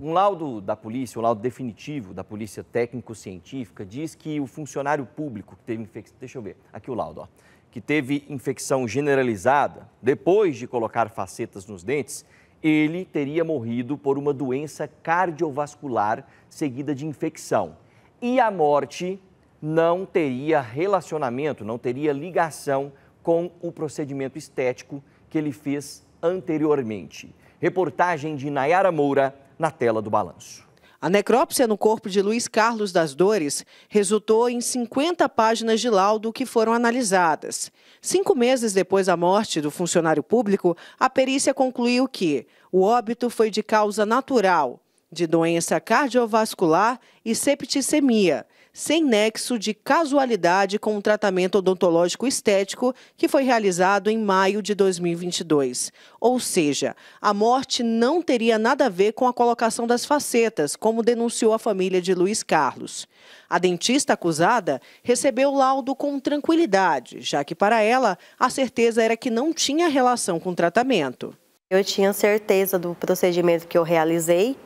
Um laudo da polícia, o laudo definitivo da polícia técnico-científica, diz que o funcionário público que teve infecção. Deixa eu ver, aqui o laudo, ó, que teve infecção generalizada, depois de colocar facetas nos dentes, ele teria morrido por uma doença cardiovascular seguida de infecção. E a morte não teria relacionamento, não teria ligação com o procedimento estético que ele fez anteriormente. Reportagem de Nayara Moura na tela do balanço. A necrópsia no corpo de Luiz Carlos das Dores resultou em 50 páginas de laudo que foram analisadas. Cinco meses depois da morte do funcionário público, a perícia concluiu que o óbito foi de causa natural, de doença cardiovascular e septicemia, sem nexo de casualidade com o um tratamento odontológico estético que foi realizado em maio de 2022. Ou seja, a morte não teria nada a ver com a colocação das facetas, como denunciou a família de Luiz Carlos. A dentista acusada recebeu o laudo com tranquilidade, já que para ela a certeza era que não tinha relação com o tratamento. Eu tinha certeza do procedimento que eu realizei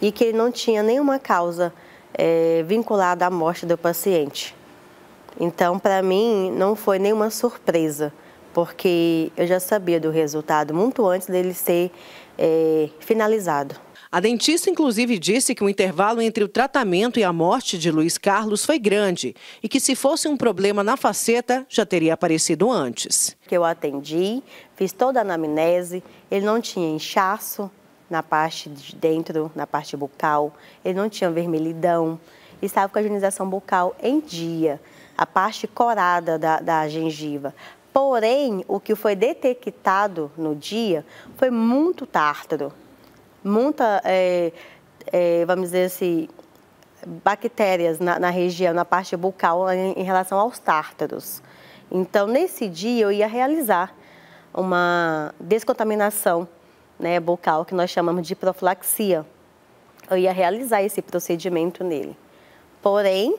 e que ele não tinha nenhuma causa é, vinculada à morte do paciente. Então, para mim, não foi nenhuma surpresa, porque eu já sabia do resultado muito antes dele ser é, finalizado. A dentista, inclusive, disse que o intervalo entre o tratamento e a morte de Luiz Carlos foi grande e que, se fosse um problema na faceta, já teria aparecido antes. Eu atendi, fiz toda a anamnese, ele não tinha inchaço, na parte de dentro, na parte bucal, ele não tinha vermelhidão, estava com a higienização bucal em dia, a parte corada da, da gengiva. Porém, o que foi detectado no dia foi muito tártaro, muita, é, é, vamos dizer assim, bactérias na, na, região, na parte bucal, em, em relação aos tártaros. Então, nesse dia, eu ia realizar uma descontaminação né, bucal, que nós chamamos de profilaxia. Eu ia realizar esse procedimento nele. Porém,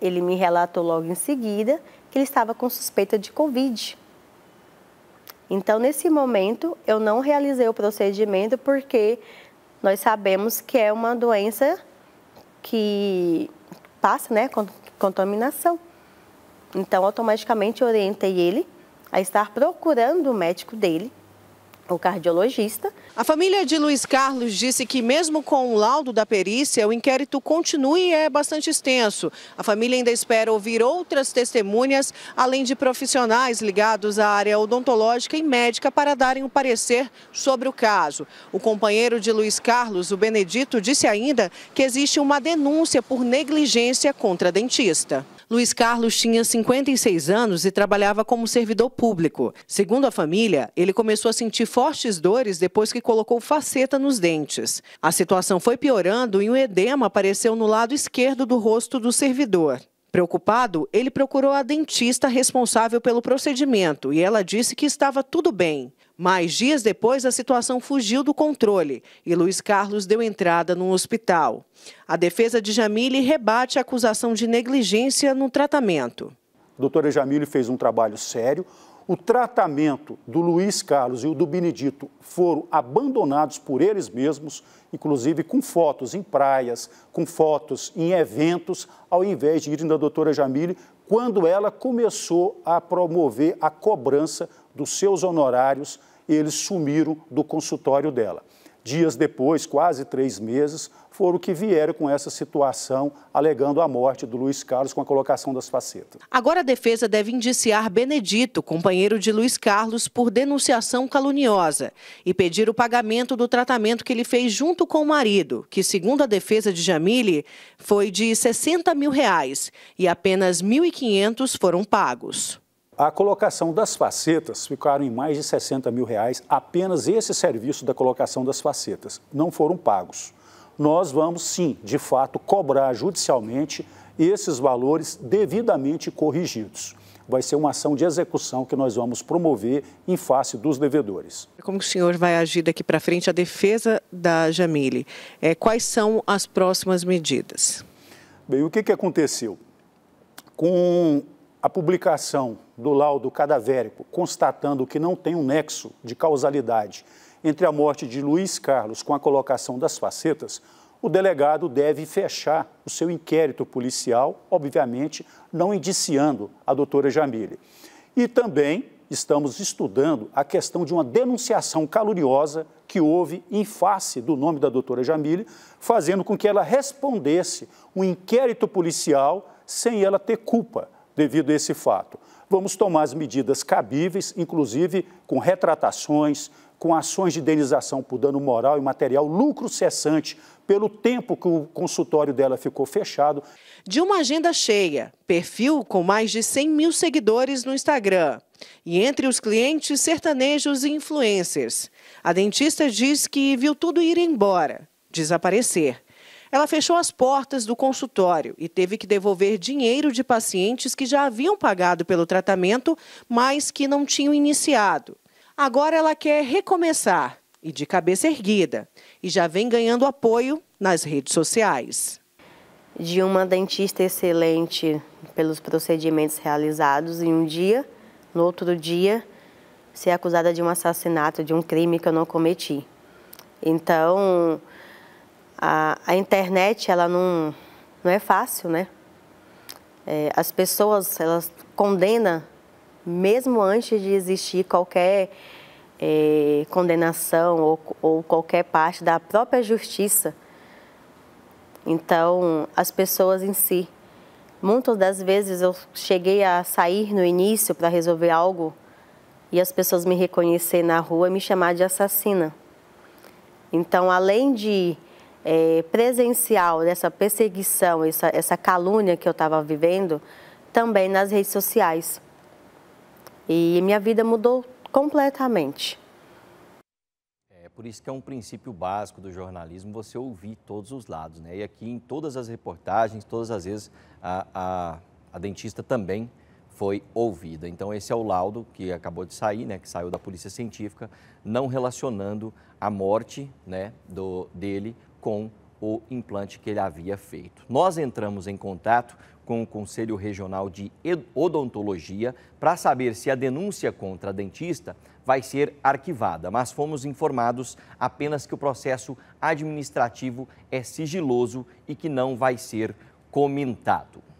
ele me relatou logo em seguida que ele estava com suspeita de Covid. Então, nesse momento, eu não realizei o procedimento porque nós sabemos que é uma doença que passa, né, com contaminação. Então, automaticamente orientei ele a estar procurando o médico dele o cardiologista. A família de Luiz Carlos disse que, mesmo com o laudo da perícia, o inquérito continua e é bastante extenso. A família ainda espera ouvir outras testemunhas, além de profissionais ligados à área odontológica e médica, para darem o um parecer sobre o caso. O companheiro de Luiz Carlos, o Benedito, disse ainda que existe uma denúncia por negligência contra dentista. Luiz Carlos tinha 56 anos e trabalhava como servidor público. Segundo a família, ele começou a sentir fortes dores depois que colocou faceta nos dentes. A situação foi piorando e um edema apareceu no lado esquerdo do rosto do servidor. Preocupado, ele procurou a dentista responsável pelo procedimento e ela disse que estava tudo bem. Mas dias depois, a situação fugiu do controle e Luiz Carlos deu entrada no hospital. A defesa de Jamile rebate a acusação de negligência no tratamento. A doutora Jamile fez um trabalho sério, o tratamento do Luiz Carlos e o do Benedito foram abandonados por eles mesmos, inclusive com fotos em praias, com fotos em eventos, ao invés de irem da doutora Jamile, quando ela começou a promover a cobrança dos seus honorários, eles sumiram do consultório dela dias depois, quase três meses, foram que vieram com essa situação, alegando a morte do Luiz Carlos com a colocação das facetas. Agora a defesa deve indiciar Benedito, companheiro de Luiz Carlos, por denunciação caluniosa e pedir o pagamento do tratamento que ele fez junto com o marido, que, segundo a defesa de Jamile, foi de 60 mil reais e apenas 1.500 foram pagos. A colocação das facetas ficaram em mais de 60 mil reais apenas esse serviço da colocação das facetas. Não foram pagos. Nós vamos, sim, de fato, cobrar judicialmente esses valores devidamente corrigidos. Vai ser uma ação de execução que nós vamos promover em face dos devedores. Como o senhor vai agir daqui para frente a defesa da Jamile? É, quais são as próximas medidas? Bem, o que, que aconteceu? Com a publicação do laudo cadavérico constatando que não tem um nexo de causalidade entre a morte de Luiz Carlos com a colocação das facetas, o delegado deve fechar o seu inquérito policial, obviamente não indiciando a doutora Jamile. E também estamos estudando a questão de uma denunciação caluniosa que houve em face do nome da doutora Jamile, fazendo com que ela respondesse um inquérito policial sem ela ter culpa devido a esse fato. Vamos tomar as medidas cabíveis, inclusive com retratações, com ações de indenização por dano moral e material, lucro cessante pelo tempo que o consultório dela ficou fechado. De uma agenda cheia, perfil com mais de 100 mil seguidores no Instagram. E entre os clientes, sertanejos e influencers. A dentista diz que viu tudo ir embora, desaparecer. Ela fechou as portas do consultório e teve que devolver dinheiro de pacientes que já haviam pagado pelo tratamento, mas que não tinham iniciado. Agora ela quer recomeçar e de cabeça erguida, e já vem ganhando apoio nas redes sociais. De uma dentista excelente pelos procedimentos realizados em um dia, no outro dia, ser acusada de um assassinato, de um crime que eu não cometi. Então, a, a internet ela não, não é fácil, né? É, as pessoas elas condenam mesmo antes de existir qualquer é, condenação ou, ou qualquer parte da própria justiça. Então, as pessoas em si. Muitas das vezes eu cheguei a sair no início para resolver algo e as pessoas me reconhecerem na rua e me chamar de assassina. Então, além de é, presencial dessa perseguição, essa, essa calúnia que eu estava vivendo, também nas redes sociais. E minha vida mudou completamente. É por isso que é um princípio básico do jornalismo você ouvir todos os lados, né? E aqui em todas as reportagens, todas as vezes, a, a, a dentista também foi ouvida. Então, esse é o laudo que acabou de sair, né, que saiu da Polícia Científica, não relacionando a morte né, do, dele com o implante que ele havia feito. Nós entramos em contato com o Conselho Regional de Odontologia para saber se a denúncia contra a dentista vai ser arquivada, mas fomos informados apenas que o processo administrativo é sigiloso e que não vai ser comentado.